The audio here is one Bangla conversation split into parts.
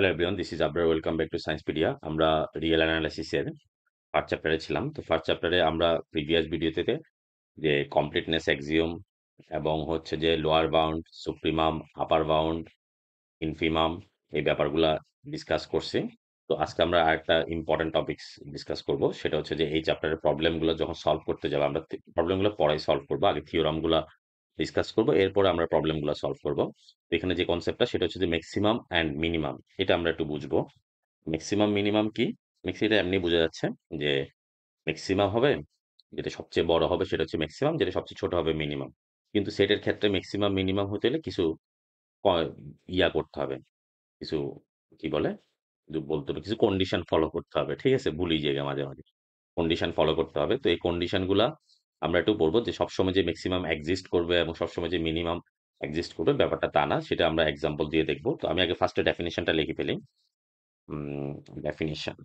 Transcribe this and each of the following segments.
hello everyone this is Abrar welcome back to Sciencepedia আমরা রিয়েল অ্যানালাইসিসের ফার্স্ট চ্যাপ্টারে ছিলাম তো ফার্স্ট চ্যাপ্টারে আমরা প্রিভিয়াস ভিডিওতে যে কমপ্লিটনেস এক্সিওম এবং হচ্ছে যে lower bound supremum upper bound infimum এই ব্যাপারগুলো ডিসকাস করছি তো আজকে আমরা আরেকটা ইম্পর্টেন্ট টপিক্স ডিসকাস করব সেটা হচ্ছে যে এই চ্যাপ্টারের প্রবলেমগুলো যখন সলভ করতে যাবো আমরা প্রবলেমগুলো পড়াই সলভ করবো আগে থিওরামগুলো ডিসকাস করব এরপর আমরা প্রবলেমগুলো সলভ করব এখানে যে কনসেপ্টটা সেটা হচ্ছে যে ম্যাক্সিমাম অ্যান্ড মিনিমাম এটা আমরা একটু বুঝবো ম্যাক্সিমাম মিনিমাম কি এটা এমনি বোঝা যাচ্ছে যে ম্যাক্সিমাম হবে যেটা সবচেয়ে বড় হবে সেটা হচ্ছে ম্যাক্সিমাম যেটা সবচেয়ে ছোট হবে মিনিমাম কিন্তু সেটের ক্ষেত্রে ম্যাক্সিমাম মিনিমাম হতে হলে কিছু ইয়া করতে হবে কিছু কি বলে বলতে কিছু কন্ডিশন ফলো করতে হবে ঠিক আছে ভুলি জায়গা মাঝে মাঝে কন্ডিশন ফলো করতে হবে তো এই কন্ডিশনগুলা আমরা একটু বলবো যে সবসময় যে ম্যাক্সিমাম এক্সিস্ট করবে এবং সবসময় যে মিনিমাম এক্সিস্ট করবে ব্যাপারটা তা না সেটা আমরা এক্সাম্পল দিয়ে দেখবো তো আমি আগে ফার্স্টে ডেফিনেশনটা লিখে ফেলি ডেফিনেশন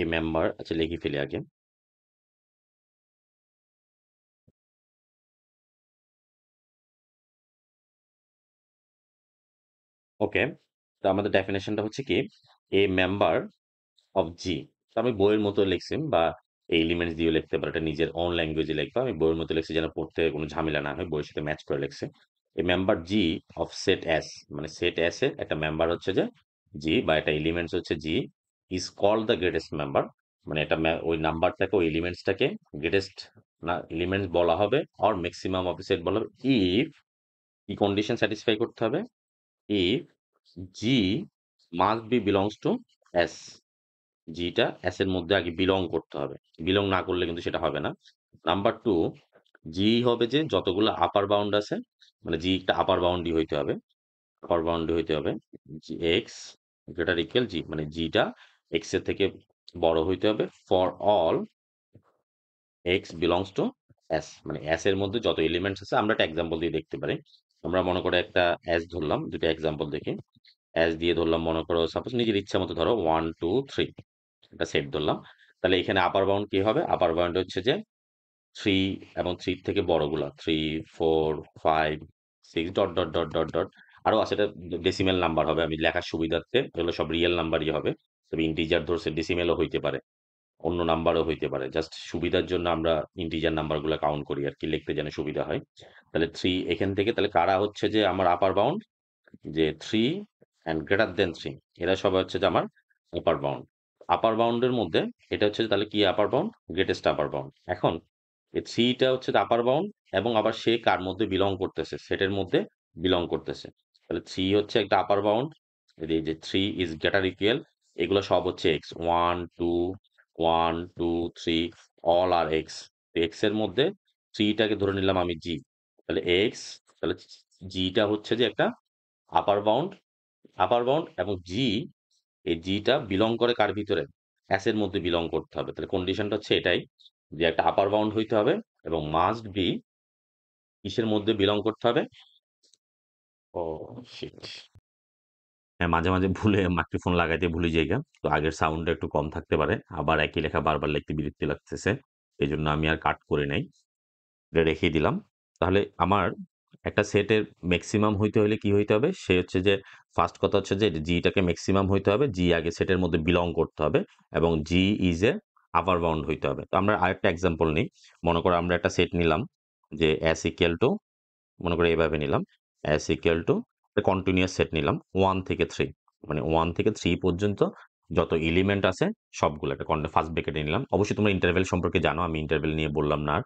এ মেম্বার আচ্ছা লিখে ফেলি আগে ওকে তো আমাদের ডেফিনেশনটা হচ্ছে কি এ মেম্বার অফ জি আমি বইয়ের মতো লিখছি বা এই এলিমেন্টস দিয়ে লিখতে পারো এটা নিজের অন ল্যাঙ্গুয়েজে লিখবা আমি বইয়ের মতো লিখছি যেন পড়তে কোনো ঝামেলা না হয় বইয়ের সাথে ম্যাচ করে লিখছে এই member G of set S মানে সেট এস এর একটা মেম্বার হচ্ছে যে জি বা একটা এলিমেন্টস হচ্ছে G is call the greatest member মানে এটা ওই নাম্বারটাকে ওই এলিমেন্টসটাকে গ্রেটেস্ট না এলিমেন্টস বলা হবে অর ম্যাক্সিমাম অফ সেট বলা হবে ইফ কি কন্ডিশন স্যাটিসফাই করতে হবে if G must be belongs to S জিটা এস এর মধ্যে আগে বিলং করতে হবে বিলং না করলে কিন্তু সেটা হবে না নাম্বার টু জি হবে যে যতগুলো আপার বাউন্ড আছে মানে জি একটা আপার বাউন্ডি হইতে হবে আপার বাউন্ডি হইতে হবে G X greater equal G মানে জিটা এক্স এর থেকে বড় হইতে হবে for all X belongs to S মানে এস এর মধ্যে যত এলিমেন্টস আছে আমরা একটা এক্সাম্পল দিয়ে দেখতে পারি আমরা মনে করো একটা এস ধরলাম দুটো এক্সাম্পল দেখি এস দিয়ে ধরলাম মনে করো সাপোজ নিজের ইচ্ছা মতো ধরো ওয়ান টু থ্রি এটা সেট ধরলাম তাহলে এখানে আপার বাউন্ড কি হবে আপার বাউন্ড হচ্ছে যে থ্রি এবং থ্রি থেকে বড়গুলা three four five six dot dot dot dot dot আরও আছে এটা ডেসিমেল নাম্বার হবে আমি লেখার সুবিধার্থে এগুলো সব রিয়েল নাম্বারই হবে তবে ইন্টিজার ধরছে ডেসিমেলও হইতে পারে অন্য নাম্বারও হইতে পারে জাস্ট সুবিধার জন্য আমরা ইন্টিজার নাম্বারগুলো কাউন্ট করি আর কি লিখতে যেন সুবিধা হয় তাহলে থ্রি এখান থেকে তাহলে কারা হচ্ছে যে আমার আপার বাউন্ড যে three and greater than three এরা সবাই হচ্ছে যে আমার আপার বাউন্ড আপার বাউন্ডের মধ্যে এটা হচ্ছে তাহলে কি upper bound greatest upper bound এখন সিটা হচ্ছে আপার বাউন্ড এবং আবার সে কার মধ্যে বিলং করতেছে সেটের মধ্যে বিলং করতেছে তাহলে থ্রি হচ্ছে একটা আপার বাউন্ড এই যে থ্রি ইজ গেটার ইকুয়াল এগুলো সব হচ্ছে X one two one two three all আর এক্স এক্স এর মধ্যে থ্রিটাকে ধরে নিলাম আমি জি তাহলে এক্স তাহলে জিটা হচ্ছে যে একটা আপার বাউন্ড আপার বাউন্ড এবং জি এই জিটা বিলং করে কার ভিতরে অ্যাসের এর মধ্যে বিলং করতে হবে তাহলে কন্ডিশনটা হচ্ছে এটাই যে একটা আপার বাউন্ড হইতে হবে এবং মাস্ট বি কিসের মধ্যে বিলং করতে হবে ও শিট হ্যাঁ মাঝে মাঝে ভুলে মাইক্রোফোন লাগাইতে ভুলে গা তো আগের সাউন্ডটা একটু কম থাকতে পারে আবার একই লেখা বারবার লিখতে বিরক্তি লাগতেছে এই জন্য আমি আর কাট করে নাই রেখে দিলাম তাহলে আমার একটা সেটের ম্যাক্সিমাম হইতে হলে কি হইতে হবে সে হচ্ছে যে ফার্স্ট কথা হচ্ছে যে জিটাকে ম্যাক্সিমাম হইতে হবে জি আগে সেটের মধ্যে বিলং করতে হবে এবং জি ইজ এ আবার বাউন্ড হইতে হবে তো আমরা আরেকটা এক্সাম্পল নিই মনে করো আমরা একটা সেট নিলাম যে অ্যাস ইকুয়াল টু মনে করো এভাবে নিলাম S equal to continuous set নিলাম ওয়ান থেকে থ্রি মানে ওয়ান থেকে থ্রি পর্যন্ত যত ইলিমেন্ট আছে সবগুলো একটা ফার্স্ট ব্রেকেটে নিলাম অবশ্যই তোমরা ইন্টারভেল সম্পর্কে জানো আমি ইন্টারভেল নিয়ে বললাম না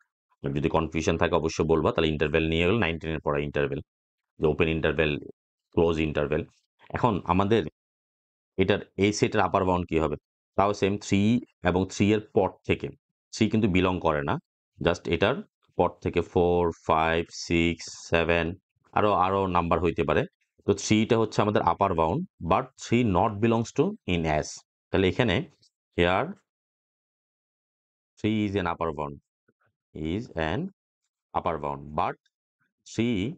মানে যদি কনফিউশন থাকে অবশ্যই বলবা তাহলে ইন্টারভেল নিয়ে গেল নাইন টেনের পরে ইন্টারভেল যে ওপেন ইন্টারভেল ক্লোজ ইন্টারভেল এখন আমাদের এটার এই সেটের আপার বাউন্ড কি হবে তাও সেম থ্রি এবং থ্রি এর পট থেকে থ্রি কিন্তু বিলং করে না জাস্ট এটার পট থেকে ফোর ফাইভ সিক্স সেভেন আরও আরও নাম্বার হইতে পারে তো থ্রিটা হচ্ছে আমাদের upper bound but three not belongs to in S তাহলে এখানে here three is an upper bound is an upper bound but 3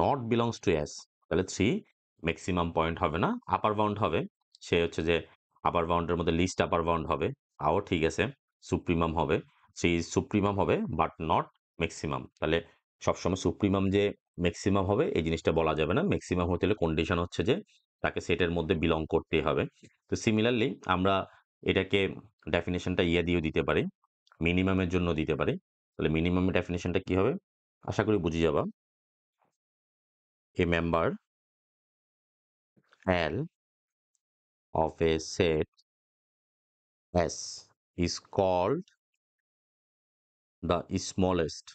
not belongs to s তাহলে 3 ম্যাক্সিমাম পয়েন্ট হবে না আপার বাউন্ড হবে সে হচ্ছে যে আপার বাউন্ডের মধ্যে লিস্ট আপার বাউন্ড হবে আও ঠিক আছে সুপ্রিমাম হবে থ্রি সুপ্রিমাম হবে বাট নট ম্যাক্সিমাম তাহলে সবসময় সুপ্রিমাম যে ম্যাক্সিমাম হবে এই জিনিসটা বলা যাবে না ম্যাক্সিমাম হতে হলে কন্ডিশন হচ্ছে যে তাকে সেটের মধ্যে বিলং করতে হবে তো সিমিলারলি আমরা এটাকে ডেফিনেশনটা ইয়ে দিয়েও দিতে পারি মিনিমামের জন্য দিতে পারি তাহলে মিনিমাম ডেফিনেশনটা কি হবে আশা করি বুঝে যাবা a member L of a set S is called the smallest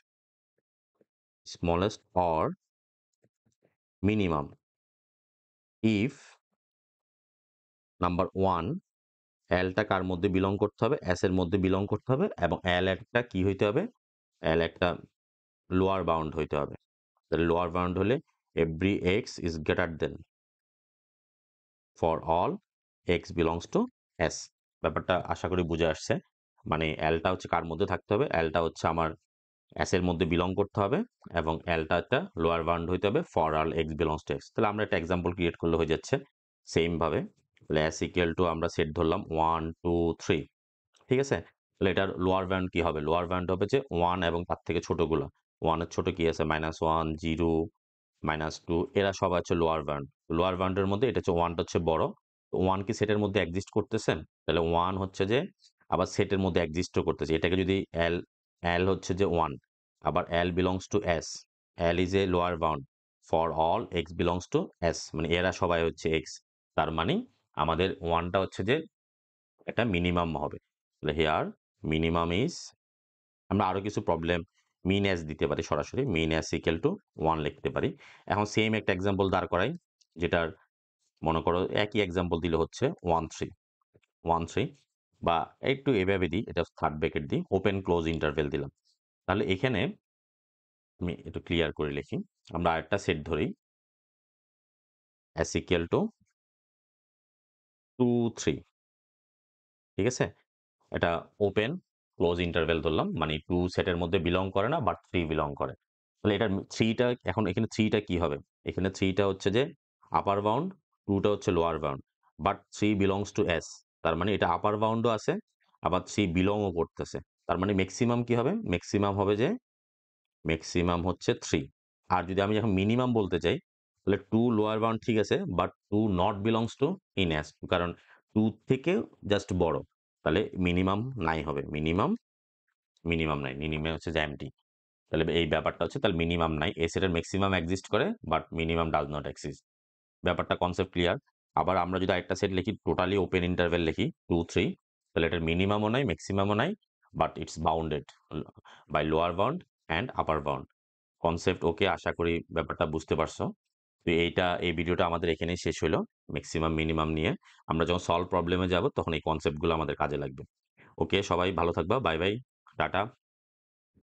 smallest or minimum if number one এলটা কার মধ্যে বিলং করতে হবে এস এর মধ্যে বিলং করতে হবে এবং এল একটা কি হইতে হবে এল একটা লোয়ার বাউন্ড হইতে হবে তাহলে লোয়ার বাউন্ড হলে every X is greater than for all X belongs to S ব্যাপারটা আশা করি বুঝে আসছে মানে এলটা হচ্ছে কার মধ্যে থাকতে হবে এলটা হচ্ছে আমার এস মধ্যে বিলং করতে হবে এবং এলটা একটা লোয়ার বাউন্ড হইতে হবে for all X belongs to X তাহলে আমরা একটা এক্সাম্পল ক্রিয়েট করলে হয়ে যাচ্ছে সেমভাবে তাহলে এস ইকুয়াল টু আমরা সেট ধরলাম ওয়ান টু থ্রি ঠিক আছে তাহলে এটার লোয়ার ব্যান্ড কি হবে লোয়ার ব্যান্ড হবে যে ওয়ান এবং তার থেকে ছোটোগুলো ওয়ানের ছোট কি আছে minus one zero minus two এরা সব আছে লোয়ার ব্যান্ড লোয়ার ব্যান্ডের মধ্যে এটা হচ্ছে ওয়ানটা হচ্ছে বড় ওয়ান কি সেটের মধ্যে এক্সিস্ট করতেছেন তাহলে ওয়ান হচ্ছে যে আবার সেটের মধ্যে এক্সিস্টও করতেছে এটাকে যদি এল এল হচ্ছে যে ওয়ান আবার L belongs to S L is a lower bound for all X belongs to S মানে এরা সবাই হচ্ছে এক্স তার মানে আমাদের ওয়ানটা হচ্ছে যে একটা মিনিমাম হবে তাহলে হেয়ার মিনিমাম ইজ আমরা আরও কিছু প্রবলেম মিন অ্যাস দিতে পারি সরাসরি min S equal to one লিখতে পারি এখন সেম একটা এক্সাম্পল দাঁড় করাই যেটার মনে করো একই এক্সাম্পল দিলে হচ্ছে ওয়ান থ্রি ওয়ান থ্রি বা একটু এভাবে দিই এটা থার্ড ব্যাকেট দিই ওপেন ক্লোজ ইন্টারভেল দিলাম তাহলে এখানে আমি একটু ক্লিয়ার করে লিখি আমরা আরেকটা সেট ধরি অ্যাসিকেল টু টু থ্রি ঠিক আছে এটা ওপেন ক্লোজ ইন্টারভেল ধরলাম মানে টু সেটের মধ্যে বিলং করে না বাট থ্রি বিলং করে তাহলে এটা থ্রিটা এখন এখানে থ্রিটা কি হবে এখানে থ্রিটা হচ্ছে যে আপার বাউন্ড টুটা হচ্ছে lower bound but three belongs to S তার মানে এটা আপার বাউন্ডও আছে আবার থ্রি বিলংও করতেছে তার মানে ম্যাক্সিমাম কি হবে ম্যাক্সিমাম হবে যে ম্যাক্সিমাম হচ্ছে থ্রি আর যদি আমি এখন মিনিমাম বলতে চাই তাহলে টু লোয়ার বাউন্ড ঠিক আছে but two not belongs to in S কারণ টু থেকে জাস্ট বড় তাহলে মিনিমাম নাই হবে মিনিমাম মিনিমাম নাই মিনিমাম হচ্ছে জ্যামটি তাহলে এই ব্যাপারটা হচ্ছে তাহলে মিনিমাম নাই এ সেটার ম্যাক্সিমাম এক্সিস্ট করে but minimum does not exist ব্যাপারটা কনসেপ্ট ক্লিয়ার আবার আমরা যদি একটা সেট লিখি টোটালি ওপেন ইন্টারভেল লিখি টু থ্রি তাহলে এটার মিনিমামও নাই ম্যাক্সিমামও নাই but it's bounded by lower bound and upper bound concept okay আশা করি ব্যাপারটা বুঝতে পারছো তো এইটা এই ভিডিওটা আমাদের এখানেই শেষ হলো ম্যাক্সিমাম মিনিমাম নিয়ে আমরা যখন সলভ প্রবলেমে যাব তখন এই কনসেপ্টগুলো আমাদের কাজে লাগবে ওকে সবাই ভালো থাকবা বাই বাই টাটা